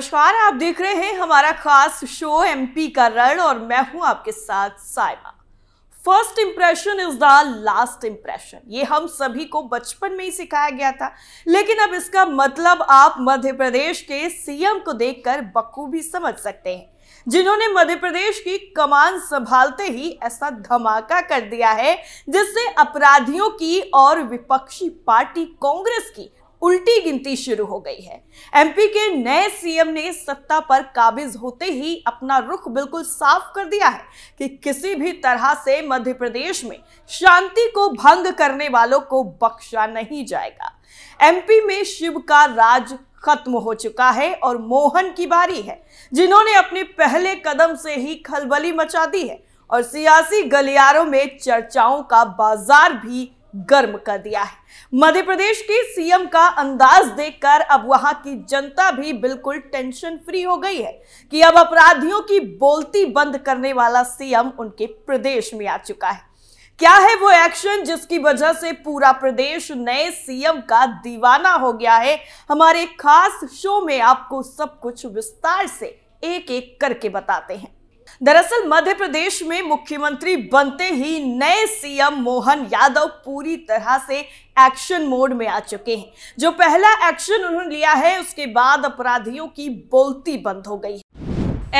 नमस्कार आप देख रहे हैं हमारा खास शो एमपी का रण और मैं हूं आपके साथ Saima first impression is the last impression ये हम सभी को बचपन में ही सिखाया गया था लेकिन अब इसका मतलब आप मध्य प्रदेश के सीएम को देखकर बखूबी समझ सकते हैं जिन्होंने मध्य प्रदेश की कमान संभालते ही ऐसा धमाका कर दिया है जिससे अपराधियों की और विपक्षी पार्टी कांग्रेस की उल्टी गिनती शुरू हो गई है एमपी के नए सीएम ने सत्ता पर काबिज होते ही अपना रुख बिल्कुल साफ कर दिया है कि किसी भी तरह से मध्य प्रदेश में शांति को भंग करने वालों को बख्शा नहीं जाएगा एमपी में शिव का राज खत्म हो चुका है और मोहन की बारी है जिन्होंने अपने पहले कदम से ही खलबली मचा दी है और सियासी गलियारों में चर्चाओं का बाजार भी गर्म कर दिया है मध्य प्रदेश के सीएम का अंदाज देखकर अब वहां की जनता भी बिल्कुल टेंशन फ्री हो गई है कि अब अपराधियों की बोलती बंद करने वाला सीएम उनके प्रदेश में आ चुका है क्या है वो एक्शन जिसकी वजह से पूरा प्रदेश नए सीएम का दीवाना हो गया है हमारे खास शो में आपको सब कुछ विस्तार से एक एक करके बताते हैं दरअसल मध्य प्रदेश में मुख्यमंत्री बनते ही नए सीएम मोहन यादव पूरी तरह से एक्शन मोड में आ चुके हैं जो पहला एक्शन उन्होंने लिया है उसके बाद अपराधियों की बोलती बंद हो गई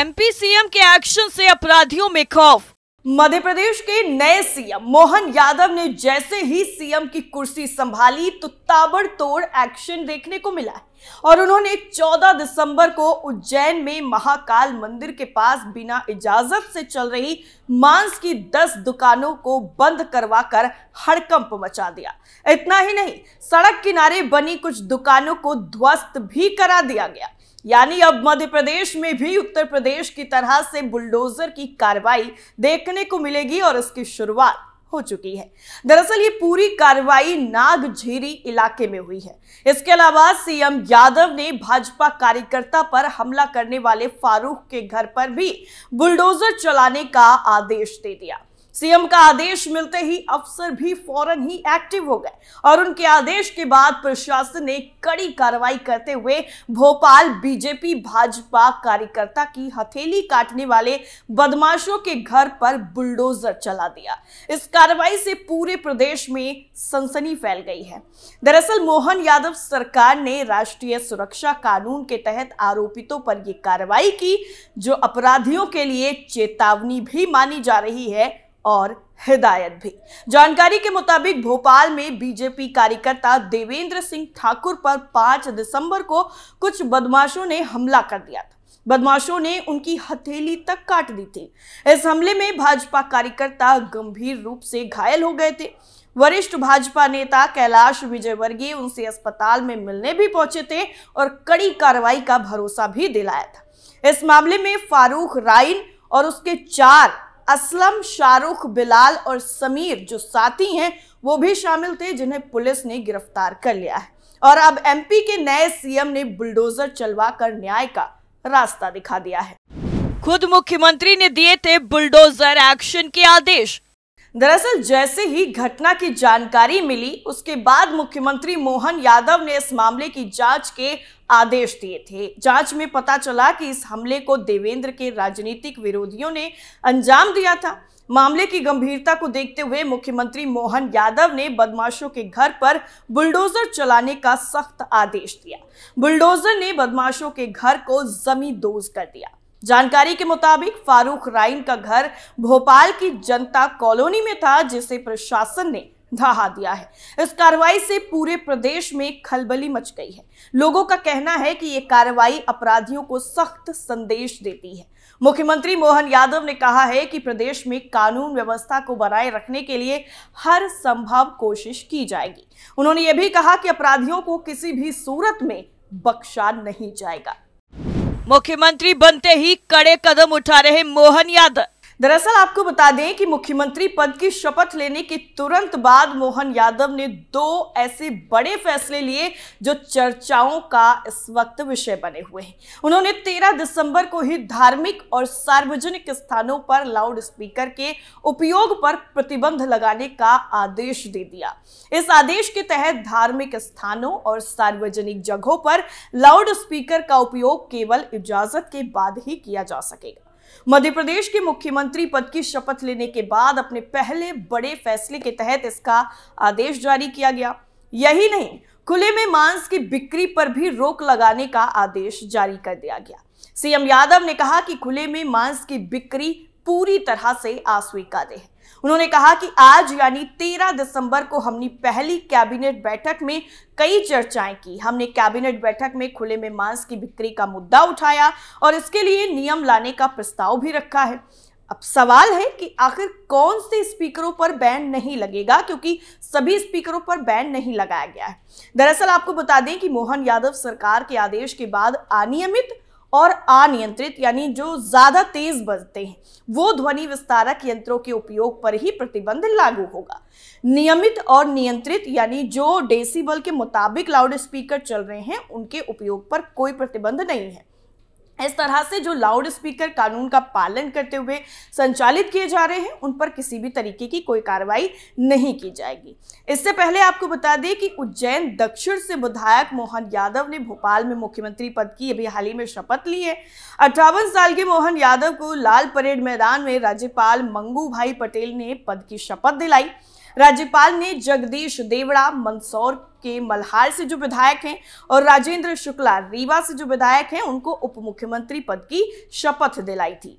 एमपी सीएम के एक्शन से अपराधियों में खौफ मध्य प्रदेश के नए सीएम मोहन यादव ने जैसे ही सीएम की कुर्सी संभाली तो ताबड़तोड़ एक्शन देखने को मिला है और उन्होंने 14 दिसंबर को उज्जैन में महाकाल मंदिर के पास बिना इजाजत से चल रही मांस की 10 दुकानों को बंद करवाकर हड़कंप मचा दिया इतना ही नहीं सड़क किनारे बनी कुछ दुकानों को ध्वस्त भी करा दिया गया यानी अब मध्य प्रदेश में भी उत्तर प्रदेश की तरह से बुलडोजर की कार्रवाई देखने को मिलेगी और इसकी शुरुआत हो चुकी है दरअसल ये पूरी कार्रवाई नागझीरी इलाके में हुई है इसके अलावा सीएम यादव ने भाजपा कार्यकर्ता पर हमला करने वाले फारूक के घर पर भी बुलडोजर चलाने का आदेश दे दिया सीएम का आदेश मिलते ही अफसर भी फौरन ही एक्टिव हो गए और उनके आदेश के बाद प्रशासन ने कड़ी कार्रवाई करते हुए भोपाल बीजेपी भाजपा कार्यकर्ता की हथेली काटने वाले बदमाशों के घर पर बुलडोजर चला दिया इस कार्रवाई से पूरे प्रदेश में सनसनी फैल गई है दरअसल मोहन यादव सरकार ने राष्ट्रीय सुरक्षा कानून के तहत आरोपितों पर यह कार्रवाई की जो अपराधियों के लिए चेतावनी भी मानी जा रही है और हिदायत भी जानकारी के मुताबिक भोपाल में बीजेपी कार्यकर्ता देवेंद्र सिंह ठाकुर पर 5 दिसंबर को कुछ बदमाशों ने हमला कर दिया था बदमाशों ने उनकी हथेली तक काट दी थी इस हमले में भाजपा कार्यकर्ता गंभीर रूप से घायल हो गए थे वरिष्ठ भाजपा नेता कैलाश विजयवर्गीय उनसे अस्पताल में मिलने भी पहुंचे थे और कड़ी कार्रवाई का भरोसा भी दिलाया था इस मामले में फारूक राइन और उसके चार असलम शाहरुख बिलाल और समीर जो साथी हैं वो भी शामिल थे जिन्हें पुलिस ने गिरफ्तार कर लिया है और अब एमपी के नए सीएम ने बुलडोजर चलवा कर न्याय का रास्ता दिखा दिया है खुद मुख्यमंत्री ने दिए थे बुलडोजर एक्शन के आदेश दरअसल जैसे ही घटना की जानकारी मिली उसके बाद मुख्यमंत्री मोहन यादव ने इस मामले की जांच के आदेश दिए थे जांच में पता चला कि इस हमले को देवेंद्र के राजनीतिक विरोधियों ने अंजाम दिया था मामले की गंभीरता को देखते हुए मुख्यमंत्री मोहन यादव ने बदमाशों के घर पर बुलडोजर चलाने का सख्त आदेश दिया बुलडोजर ने बदमाशों के घर को दोज कर दिया जानकारी के मुताबिक फारूक राइन का घर भोपाल की जनता कॉलोनी में था जिसे प्रशासन ने धहा दिया है इस कार्रवाई से पूरे प्रदेश में खलबली मच गई है लोगों का कहना है कि ये कार्रवाई अपराधियों को सख्त संदेश देती है मुख्यमंत्री मोहन यादव ने कहा है कि प्रदेश में कानून व्यवस्था को बनाए रखने के लिए हर संभव कोशिश की जाएगी उन्होंने ये भी कहा कि अपराधियों को किसी भी सूरत में बख्शा नहीं जाएगा मुख्यमंत्री बनते ही कड़े कदम उठा रहे मोहन यादव दरअसल आपको बता दें कि मुख्यमंत्री पद की शपथ लेने के तुरंत बाद मोहन यादव ने दो ऐसे बड़े फैसले लिए जो चर्चाओं का इस वक्त विषय बने हुए हैं उन्होंने 13 दिसंबर को ही धार्मिक और सार्वजनिक स्थानों पर लाउड स्पीकर के उपयोग पर प्रतिबंध लगाने का आदेश दे दिया इस आदेश के तहत धार्मिक स्थानों और सार्वजनिक जगहों पर लाउड स्पीकर का उपयोग केवल इजाजत के बाद ही किया जा सकेगा मध्य प्रदेश के मुख्यमंत्री पद की शपथ लेने के बाद अपने पहले बड़े फैसले के तहत इसका आदेश जारी किया गया यही नहीं खुले में मांस की बिक्री पर भी रोक लगाने का आदेश जारी कर दिया गया सीएम यादव ने कहा कि खुले में मांस की बिक्री पूरी तरह से अस्वीकार्य है उन्होंने कहा कि आज यानी 13 दिसंबर को हमने पहली कैबिनेट बैठक में कई चर्चाएं की हमने कैबिनेट बैठक में खुले में मांस की बिक्री का मुद्दा उठाया और इसके लिए नियम लाने का प्रस्ताव भी रखा है अब सवाल है कि आखिर कौन से स्पीकरों पर बैन नहीं लगेगा क्योंकि सभी स्पीकरों पर बैन नहीं लगाया गया है दरअसल आपको बता दें कि मोहन यादव सरकार के आदेश के बाद अनियमित और अनियंत्रित यानी जो ज़्यादा तेज बजते हैं वो ध्वनि विस्तारक यंत्रों के उपयोग पर ही प्रतिबंध लागू होगा नियमित और नियंत्रित यानी जो डेसीबल के मुताबिक लाउड स्पीकर चल रहे हैं उनके उपयोग पर कोई प्रतिबंध नहीं है इस तरह से जो लाउड स्पीकर कानून का पालन करते हुए संचालित किए जा रहे हैं उन पर किसी भी तरीके की कोई कार्रवाई नहीं की जाएगी इससे पहले आपको बता दें कि उज्जैन दक्षिण से विधायक मोहन यादव ने भोपाल में मुख्यमंत्री पद की अभी हाल ही में शपथ ली है अट्ठावन साल के मोहन यादव को लाल परेड मैदान में राज्यपाल मंगू भाई पटेल ने पद की शपथ दिलाई राज्यपाल ने जगदीश देवड़ा मंदसौर के मल्हार से जो विधायक हैं और राजेंद्र शुक्ला रीवा से जो विधायक हैं उनको उप मुख्यमंत्री पद की शपथ दिलाई थी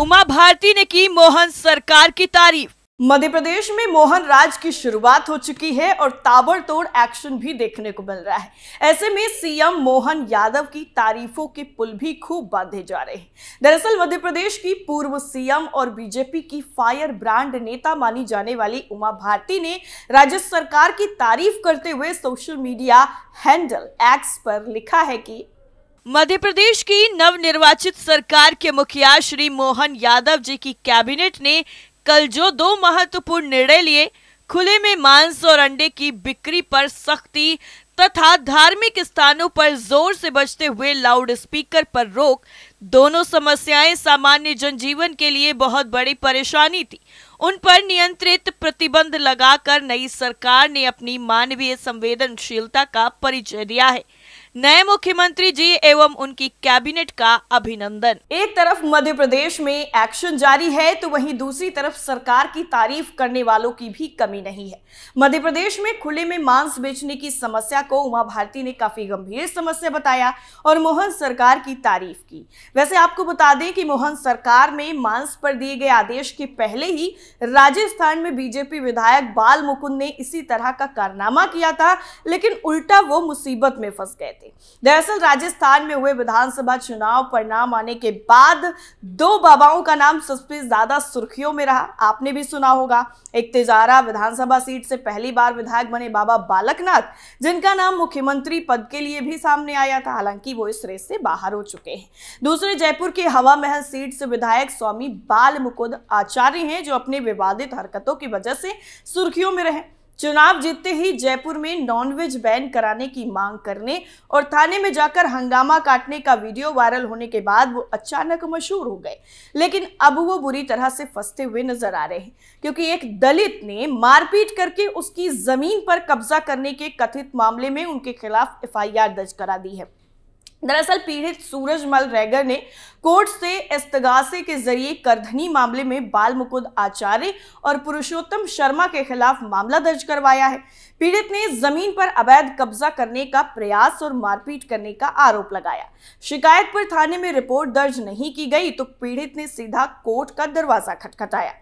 उमा भारती ने की मोहन सरकार की तारीफ मध्य प्रदेश में मोहन राज की शुरुआत हो चुकी है और ताबड़तोड़ एक्शन भी देखने को मिल रहा है ऐसे में सीएम मोहन यादव की तारीफों के पुल भी खूब बांधे जा रहे हैं दरअसल मध्य प्रदेश की पूर्व सीएम और बीजेपी की फायर ब्रांड नेता मानी जाने वाली उमा भारती ने राज्य सरकार की तारीफ करते हुए सोशल मीडिया हैंडल एक्स पर लिखा है कि मध्य प्रदेश की नवनिर्वाचित सरकार के मुखिया श्री मोहन यादव जी की कैबिनेट ने कल जो दो महत्वपूर्ण निर्णय लिए खुले में मांस और अंडे की बिक्री पर सख्ती तथा धार्मिक स्थानों पर जोर से बचते हुए लाउड स्पीकर पर रोक दोनों समस्याएं सामान्य जनजीवन के लिए बहुत बड़ी परेशानी थी उन पर नियंत्रित प्रतिबंध लगाकर नई सरकार ने अपनी मानवीय संवेदनशीलता का परिचय दिया है नए मुख्यमंत्री जी एवं उनकी कैबिनेट का अभिनंदन एक तरफ मध्य प्रदेश में एक्शन जारी है तो वहीं दूसरी तरफ सरकार की तारीफ करने वालों की भी कमी नहीं है मध्य प्रदेश में खुले में मांस बेचने की समस्या को उमा भारती ने काफी गंभीर समस्या बताया और मोहन सरकार की तारीफ की वैसे आपको बता दें कि मोहन सरकार में मांस पर दिए गए आदेश के पहले ही राजस्थान में बीजेपी विधायक बाल मुकुंद ने इसी तरह का कारनामा किया था लेकिन उल्टा वो मुसीबत में फंस गए थे दरअसल राजस्थान में हुए विधानसभा चुनाव परिणाम आने के बाद दो बाबाओं का नाम सबसे ज्यादा सुर्खियों में रहा आपने भी सुना होगा एक तिजारा विधानसभा सीट से पहली बार विधायक बने बाबा बालकनाथ जिनका नाम मुख्यमंत्री पद के लिए भी सामने आया था हालांकि वो इस रेस से बाहर हो चुके हैं दूसरे जयपुर की हवा महल सीट से विधायक स्वामी बाल मुकुंद आचार्य हैं जो अपने विवादित हरकतों की वजह से सुर्खियों में रहे चुनाव जीतते ही जयपुर में नॉनवेज बैन कराने की मांग करने और थाने में जाकर हंगामा काटने का वीडियो वायरल होने के बाद वो अचानक मशहूर हो गए लेकिन अब वो बुरी तरह से फंसते हुए नजर आ रहे हैं क्योंकि एक दलित ने मारपीट करके उसकी जमीन पर कब्जा करने के कथित मामले में उनके खिलाफ एफ दर्ज करा दी है दरअसल पीड़ित सूरजमल रैगर ने कोर्ट से इस्तगासे के जरिए करधनी मामले में बाल मुकुंद आचार्य और पुरुषोत्तम शर्मा के खिलाफ मामला दर्ज करवाया है पीड़ित ने जमीन पर अवैध कब्जा करने का प्रयास और मारपीट करने का आरोप लगाया शिकायत पर थाने में रिपोर्ट दर्ज नहीं की गई तो पीड़ित ने सीधा कोर्ट का दरवाजा खटखटाया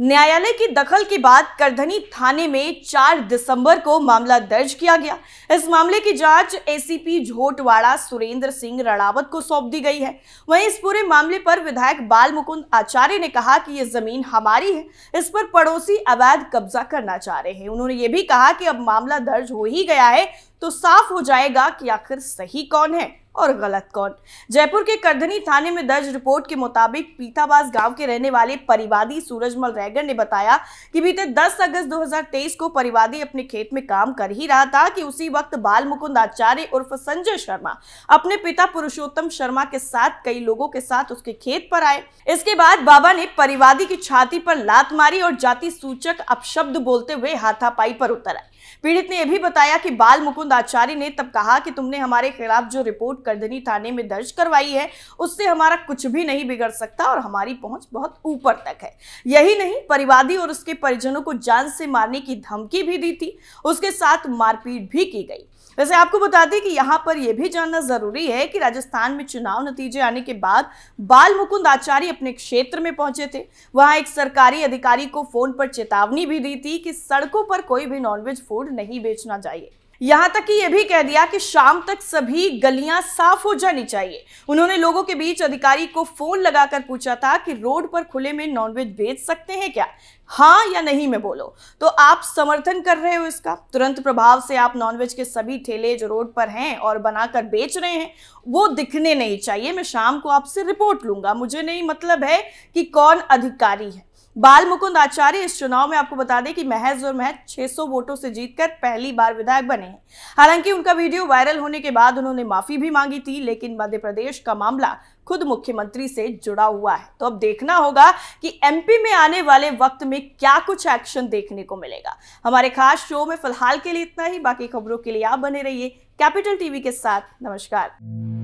न्यायालय की दखल के बाद करधनी थाने में 4 दिसंबर को मामला दर्ज किया गया इस मामले की जांच एसीपी झोटवाड़ा सुरेंद्र सिंह रणावत को सौंप दी गई है वहीं इस पूरे मामले पर विधायक बाल मुकुंद आचार्य ने कहा कि ये जमीन हमारी है इस पर पड़ोसी अवैध कब्जा करना चाह रहे हैं उन्होंने ये भी कहा कि अब मामला दर्ज हो ही गया है तो साफ हो जाएगा कि आखिर सही कौन है और गलत कौन जयपुर के करधनी थाने में दर्ज रिपोर्ट के मुताबिक पीताबाज गांव के रहने वाले परिवादी सूरजमल रैगर ने बताया कि बीते 10 अगस्त 2023 को परिवादी अपने खेत में काम कर ही रहा था कि उसी वक्त बाल मुकुंद आचार्य उर्फ संजय शर्मा अपने पिता पुरुषोत्तम शर्मा के साथ कई लोगों के साथ उसके खेत पर आए इसके बाद बाबा ने परिवादी की छाती पर लात मारी और जाति सूचक अपशब्द बोलते हुए हाथापाई पर उतर आए पीड़ित ने यह भी बताया कि बाल मुकुंद आचार्य ने तब कहा कि तुमने हमारे खिलाफ जो रिपोर्ट करदनी थाने में दर्ज करवाई है उससे हमारा कुछ भी नहीं बिगड़ सकता और हमारी पहुंच बहुत ऊपर तक है यही नहीं परिवादी और उसके परिजनों को जान से मारने की धमकी भी दी थी उसके साथ मारपीट भी की गई वैसे आपको बता दें कि यहाँ पर यह भी जानना जरूरी है कि राजस्थान में चुनाव नतीजे आने के बाद बाल मुकुंद आचार्य अपने क्षेत्र में पहुंचे थे वहां एक सरकारी अधिकारी को फोन पर चेतावनी भी दी थी कि सड़कों पर कोई भी नॉनवेज फूड नहीं बेचना चाहिए यहां तक कि यह भी कह दिया कि शाम तक सभी गलियां साफ हो जानी चाहिए उन्होंने लोगों के बीच अधिकारी को फोन लगाकर पूछा था कि रोड पर खुले में नॉनवेज बेच सकते हैं क्या हाँ या नहीं मैं बोलो तो आप समर्थन कर रहे हो इसका तुरंत प्रभाव से आप नॉनवेज के सभी ठेले जो रोड पर हैं और बनाकर बेच रहे हैं वो दिखने नहीं चाहिए मैं शाम को आपसे रिपोर्ट लूंगा मुझे नहीं मतलब है कि कौन अधिकारी है बाल मुकुंद आचार्य इस चुनाव में आपको बता दें कि महज और महज 600 वोटों से जीतकर पहली बार विधायक बने हैं हालांकि उनका वीडियो वायरल होने के बाद उन्होंने माफी भी मांगी थी लेकिन मध्य प्रदेश का मामला खुद मुख्यमंत्री से जुड़ा हुआ है तो अब देखना होगा कि एमपी में आने वाले वक्त में क्या कुछ एक्शन देखने को मिलेगा हमारे खास शो में फिलहाल के लिए इतना ही बाकी खबरों के लिए आप बने रहिए कैपिटल टीवी के साथ नमस्कार